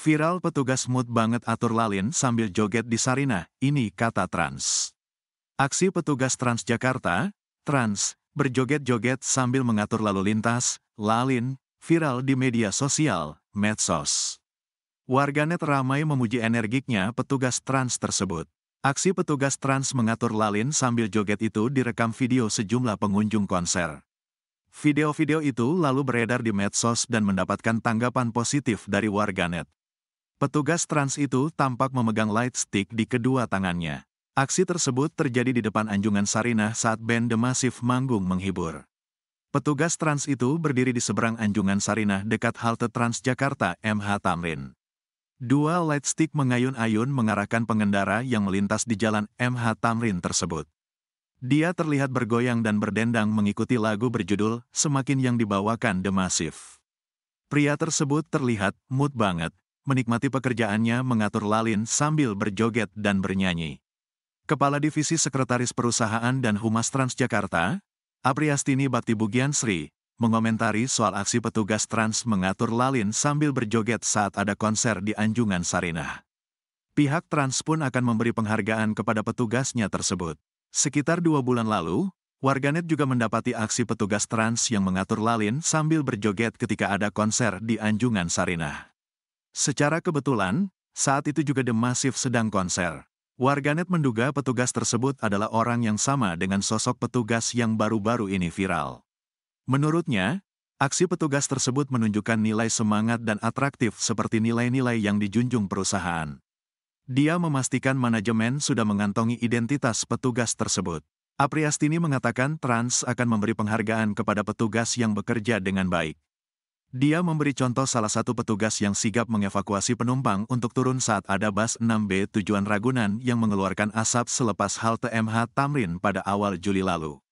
Viral petugas mood banget atur lalin sambil joget di Sarina, ini kata Trans. Aksi petugas Transjakarta, Trans, berjoget-joget sambil mengatur lalu lintas, lalin, viral di media sosial, medsos. Warganet ramai memuji energiknya petugas Trans tersebut. Aksi petugas Trans mengatur lalin sambil joget itu direkam video sejumlah pengunjung konser. Video-video itu lalu beredar di medsos dan mendapatkan tanggapan positif dari warganet. Petugas trans itu tampak memegang light stick di kedua tangannya. Aksi tersebut terjadi di depan anjungan Sarinah saat band The Massive manggung menghibur. Petugas trans itu berdiri di seberang anjungan Sarinah dekat halte Transjakarta MH Tamrin. Dua light stick mengayun-ayun mengarahkan pengendara yang melintas di jalan MH Tamrin tersebut. Dia terlihat bergoyang dan berdendang mengikuti lagu berjudul Semakin yang dibawakan The Massive. Pria tersebut terlihat mood banget menikmati pekerjaannya mengatur lalin sambil berjoget dan bernyanyi. Kepala Divisi Sekretaris Perusahaan dan Humas Transjakarta, Apriastini Bugian Sri, mengomentari soal aksi petugas trans mengatur lalin sambil berjoget saat ada konser di Anjungan Sarinah. Pihak trans pun akan memberi penghargaan kepada petugasnya tersebut. Sekitar dua bulan lalu, warganet juga mendapati aksi petugas trans yang mengatur lalin sambil berjoget ketika ada konser di Anjungan Sarinah. Secara kebetulan, saat itu juga The Massive sedang konser. Warganet menduga petugas tersebut adalah orang yang sama dengan sosok petugas yang baru-baru ini viral. Menurutnya, aksi petugas tersebut menunjukkan nilai semangat dan atraktif seperti nilai-nilai yang dijunjung perusahaan. Dia memastikan manajemen sudah mengantongi identitas petugas tersebut. Apriastini mengatakan Trans akan memberi penghargaan kepada petugas yang bekerja dengan baik. Dia memberi contoh salah satu petugas yang sigap mengevakuasi penumpang untuk turun saat ada bus 6B tujuan Ragunan yang mengeluarkan asap selepas halte MH Tamrin pada awal Juli lalu.